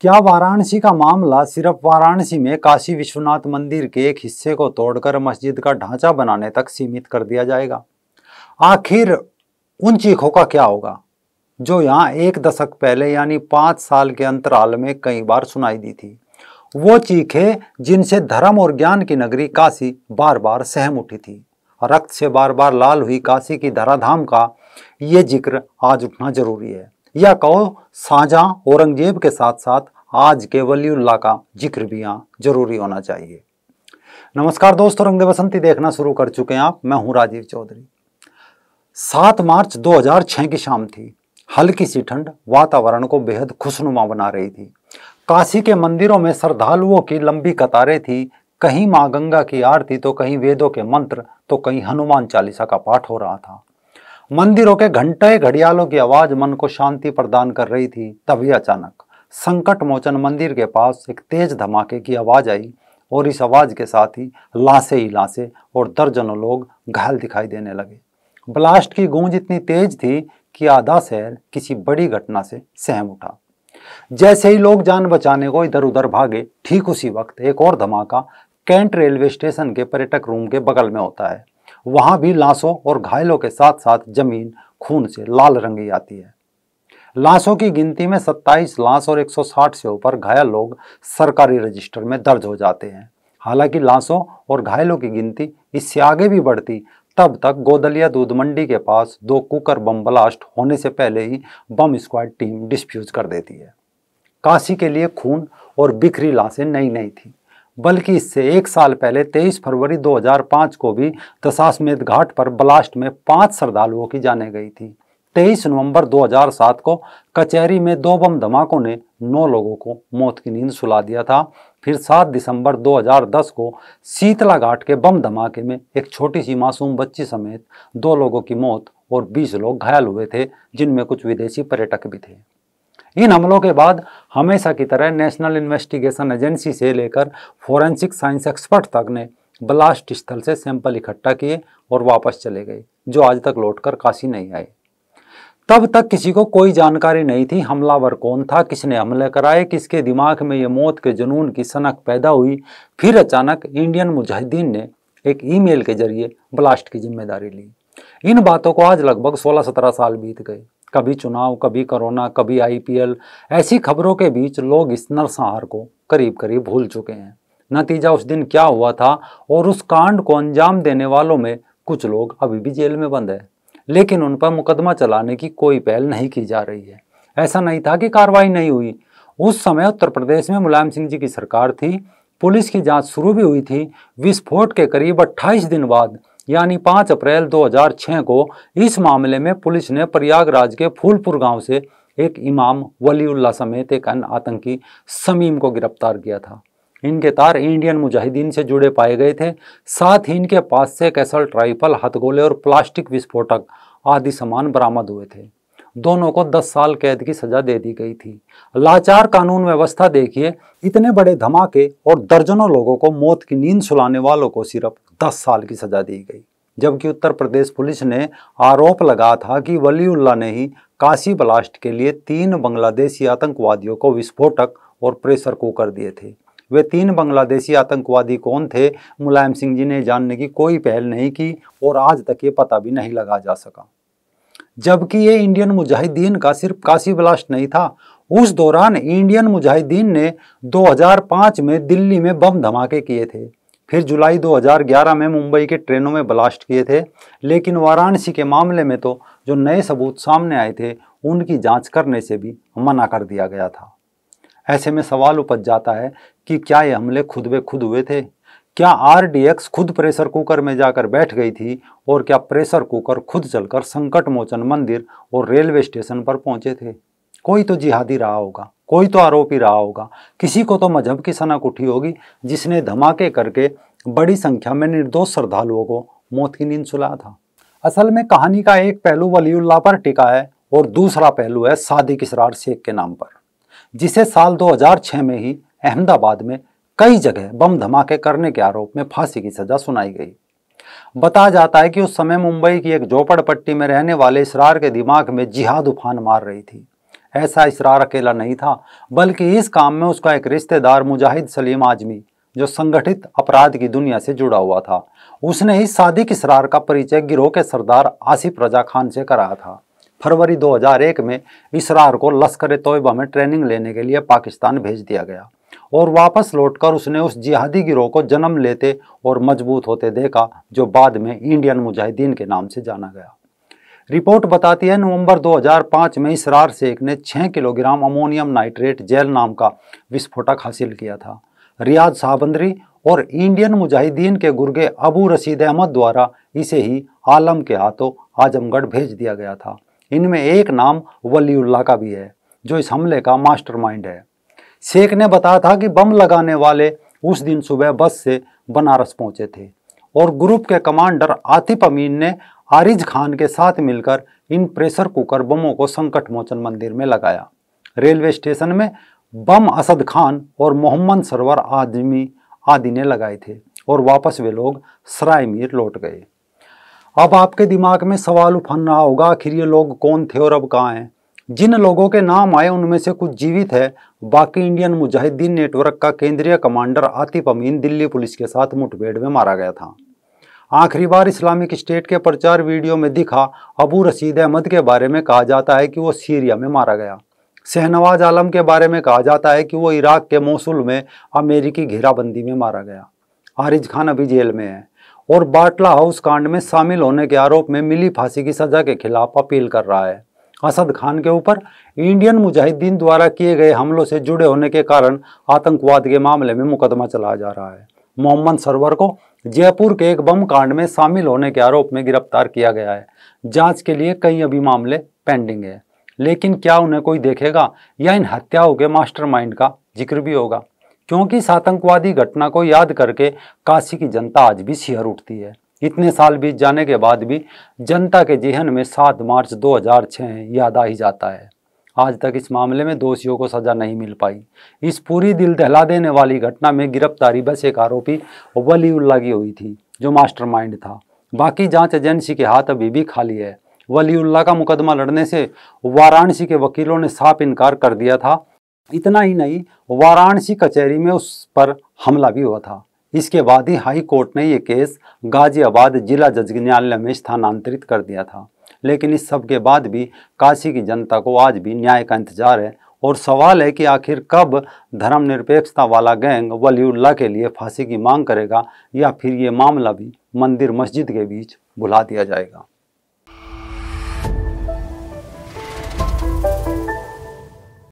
क्या वाराणसी का मामला सिर्फ वाराणसी में काशी विश्वनाथ मंदिर के एक हिस्से को तोड़कर मस्जिद का ढांचा बनाने तक सीमित कर दिया जाएगा आखिर उन चीखों का क्या होगा जो यहाँ एक दशक पहले यानी पाँच साल के अंतराल में कई बार सुनाई दी थी वो चीखें जिनसे धर्म और ज्ञान की नगरी काशी बार बार सहम उठी थी रक्त से बार बार लाल हुई काशी की धराधाम का ये जिक्र आज उठना जरूरी है या कहो साझा औरंगजेब के साथ साथ आज के वलीउल्ला का जिक्र भी यहाँ जरूरी होना चाहिए नमस्कार दोस्तों रंग बसंती देखना शुरू कर चुके हैं आप मैं हूं राजीव चौधरी सात मार्च 2006 की शाम थी हल्की सी ठंड वातावरण को बेहद खुशनुमा बना रही थी काशी के मंदिरों में श्रद्धालुओं की लंबी कतारें थी कहीं माँ गंगा की आरती तो कहीं वेदों के मंत्र तो कहीं हनुमान चालीसा का पाठ हो रहा था मंदिरों के घंटे घड़ियालों की आवाज़ मन को शांति प्रदान कर रही थी तभी अचानक संकट मोचन मंदिर के पास एक तेज धमाके की आवाज़ आई और इस आवाज़ के साथ ही लाशें ही लाशें और दर्जनों लोग घायल दिखाई देने लगे ब्लास्ट की गूंज इतनी तेज थी कि आधा शहर किसी बड़ी घटना से सहम उठा जैसे ही लोग जान बचाने को इधर उधर भागे ठीक उसी वक्त एक और धमाका कैंट रेलवे स्टेशन के पर्यटक रूम के बगल में होता है वहाँ भी लाशों और घायलों के साथ साथ जमीन खून से लाल रंगी आती है लाशों की गिनती में 27 लाश और 160 से ऊपर घायल लोग सरकारी रजिस्टर में दर्ज हो जाते हैं हालांकि लाशों और घायलों की गिनती इससे आगे भी बढ़ती तब तक गोदलिया दूध मंडी के पास दो कुकर बम ब्लास्ट होने से पहले ही बम स्क्वाड टीम डिस्फ्यूज कर देती है काशी के लिए खून और बिखरी लाशें नई नई थी बल्कि इससे एक साल पहले 23 फरवरी 2005 को भी दशाश्मेध घाट पर ब्लास्ट में पांच श्रद्धालुओं की जाने गई थी तेईस नवंबर 2007 को कचहरी में दो बम धमाकों ने नौ लोगों को मौत की नींद सुला दिया था फिर 7 दिसंबर 2010 को शीतला घाट के बम धमाके में एक छोटी सी मासूम बच्ची समेत दो लोगों की मौत और 20 लोग घायल हुए थे जिनमें कुछ विदेशी पर्यटक भी थे इन हमलों के बाद हमेशा की तरह नेशनल इन्वेस्टिगेशन एजेंसी से लेकर फोरेंसिक साइंस एक्सपर्ट तक ने ब्लास्ट स्थल से सैंपल इकट्ठा किए और वापस चले गए जो आज तक लौटकर काशी नहीं आए तब तक किसी को कोई जानकारी नहीं थी हमलावर कौन था किसने हमले कराए किसके दिमाग में ये मौत के जुनून की सनक पैदा हुई फिर अचानक इंडियन मुजाहिदीन ने एक ईमेल के जरिए ब्लास्ट की जिम्मेदारी ली इन बातों को आज लगभग 16-17 साल बीत गए कभी चुनाव कभी कोरोना कभी आईपीएल ऐसी खबरों के बीच लोग इस नरसंहार को करीब करीब भूल चुके हैं नतीजा उस दिन क्या हुआ था और उस कांड को अंजाम देने वालों में कुछ लोग अभी भी जेल में बंद है लेकिन उन पर मुकदमा चलाने की कोई पहल नहीं की जा रही है ऐसा नहीं था कि कार्रवाई नहीं हुई उस समय उत्तर प्रदेश में मुलायम सिंह जी की सरकार थी पुलिस की जांच शुरू भी हुई थी विस्फोट के करीब 28 दिन बाद यानी 5 अप्रैल 2006 को इस मामले में पुलिस ने प्रयागराज के फूलपुर गांव से एक इमाम वलीउल्ला समेत एक अन्य आतंकी समीम को गिरफ्तार किया था इनके तार इंडियन मुजाहिदीन से जुड़े पाए गए थे साथ ही इनके पास से कैसल्ट राइफल हथगोले और प्लास्टिक विस्फोटक आदि सामान बरामद हुए थे दोनों को 10 साल कैद की सजा दे दी गई थी लाचार कानून व्यवस्था देखिए इतने बड़े धमाके और दर्जनों लोगों को मौत की नींद सुलाने वालों को सिर्फ 10 साल की सजा दी गई जबकि उत्तर प्रदेश पुलिस ने आरोप लगा था कि वलीउल्ला ने ही काशी ब्लास्ट के लिए तीन बांग्लादेशी आतंकवादियों को विस्फोटक और प्रेशर कुकर दिए थे वे तीन बांग्लादेशी आतंकवादी कौन थे मुलायम सिंह जी ने जानने की कोई पहल नहीं की और आज तक ये पता भी नहीं लगा जा सका जबकि ये इंडियन मुजाहिदीन का सिर्फ काशी ब्लास्ट नहीं था उस दौरान इंडियन मुजाहिदीन ने 2005 में दिल्ली में बम धमाके किए थे फिर जुलाई 2011 में मुंबई के ट्रेनों में ब्लास्ट किए थे लेकिन वाराणसी के मामले में तो जो नए सबूत सामने आए थे उनकी जांच करने से भी मना कर दिया गया था ऐसे में सवाल उपज जाता है कि क्या ये हमले खुद बे खुद हुए थे क्या आर खुद प्रेशर कुकर में जाकर बैठ गई थी और क्या प्रेशर कुकर खुद चलकर संकट मोचन मंदिर और रेलवे स्टेशन पर पहुंचे थे कोई तो जिहादी रहा होगा कोई तो आरोपी रहा होगा किसी को तो मजहब की सनक उठी होगी जिसने धमाके करके बड़ी संख्या में निर्दोष श्रद्धालुओं को मौत की नींद सुला था असल में कहानी का एक पहलू वलीउल्ला पर टिका है और दूसरा पहलू है सादिक इसरार शेख के नाम पर जिसे साल 2006 में ही अहमदाबाद में कई जगह बम धमाके करने के आरोप में फांसी की सजा सुनाई गई बताया जाता है कि उस समय मुंबई की एक झोपड़पट्टी में रहने वाले इसरार के दिमाग में जिहाद उफान मार रही थी ऐसा इसरार अकेला नहीं था बल्कि इस काम में उसका एक रिश्तेदार मुजाहिद सलीम आजमी जो संगठित अपराध की दुनिया से जुड़ा हुआ था उसने ही सादिक इसरार का परिचय गिरोह के सरदार आसिफ रजा खान से कराया था फरवरी 2001 में इसरार को लश्कर तोयबा में ट्रेनिंग लेने के लिए पाकिस्तान भेज दिया गया और वापस लौटकर उसने उस जिहादी गिरोह को जन्म लेते और मजबूत होते देखा जो बाद में इंडियन मुजाहिदीन के नाम से जाना गया रिपोर्ट बताती है नवंबर 2005 में इसरार शेख ने 6 किलोग्राम अमोनियम नाइट्रेट जेल नाम का विस्फोटक हासिल किया था रियाज साबंदरी और इंडियन मुजाहिदीन के गुर्गे अबू रशीद अहमद द्वारा इसे ही आलम के हाथों आजमगढ़ भेज दिया गया था इनमें एक नाम वलीउल्ला का भी है जो इस हमले का मास्टरमाइंड है शेख ने बताया था कि बम लगाने वाले उस दिन सुबह बस से बनारस पहुंचे थे और ग्रुप के कमांडर आतिफ अमीन ने आरिज खान के साथ मिलकर इन प्रेशर कुकर बमों को संकट मोचन मंदिर में लगाया रेलवे स्टेशन में बम असद खान और मोहम्मद सरवर आदमी आदि ने लगाए थे और वापस वे लोग सराय मीर लौट गए अब आपके दिमाग में सवाल उफन रहा होगा आखिर ये लोग कौन थे और अब कहाँ हैं जिन लोगों के नाम आए उनमें से कुछ जीवित है बाकी इंडियन मुजाहिदीन नेटवर्क का केंद्रीय कमांडर आतिफ अमीन दिल्ली पुलिस के साथ मुठभेड़ में मारा गया था आखिरी बार इस्लामिक स्टेट के प्रचार वीडियो में दिखा अबू रसीद अहमद के बारे में कहा जाता है कि वो सीरिया में मारा गया शहनवाज आलम के बारे में कहा जाता है कि वो इराक के मौसुल में अमेरिकी घेराबंदी में मारा गया आरिज खान अभी जेल में है और बाटला हाउस कांड में शामिल होने के आरोप में मिली फांसी की सजा के खिलाफ अपील कर रहा है असद खान के ऊपर इंडियन मुजाहिदीन द्वारा किए गए हमलों से जुड़े होने के कारण आतंकवाद के मामले में मुकदमा चलाया जा रहा है मोहम्मद सरवर को जयपुर के एक बम कांड में शामिल होने के आरोप में गिरफ्तार किया गया है जांच के लिए कई अभी मामले पेंडिंग है लेकिन क्या उन्हें कोई देखेगा या इन हत्याओं के मास्टरमाइंड का जिक्र भी होगा क्योंकि इस आतंकवादी घटना को याद करके काशी की जनता आज भी सिहर उठती है इतने साल बीत जाने के बाद भी जनता के जेहन में 7 मार्च 2006 याद आ ही जाता है आज तक इस मामले में दोषियों को सज़ा नहीं मिल पाई इस पूरी दिल दहला देने वाली घटना में गिरफ्तारी बस एक आरोपी वलीउल्ला की हुई थी जो मास्टरमाइंड था बाकी जांच एजेंसी के हाथ अभी भी खाली है वलीउल्ला का मुकदमा लड़ने से वाराणसी के वकीलों ने साफ इनकार कर दिया था इतना ही नहीं वाराणसी कचहरी में उस पर हमला भी हुआ था इसके बाद ही हाई कोर्ट ने ये केस गाजियाबाद जिला जज न्यायालय में स्थानांतरित कर दिया था लेकिन इस सब के बाद भी काशी की जनता को आज भी न्याय का इंतजार है और सवाल है कि आखिर कब धर्मनिरपेक्षता वाला गैंग वलीउल्ला के लिए फांसी की मांग करेगा या फिर ये मामला भी मंदिर मस्जिद के बीच भुला दिया जाएगा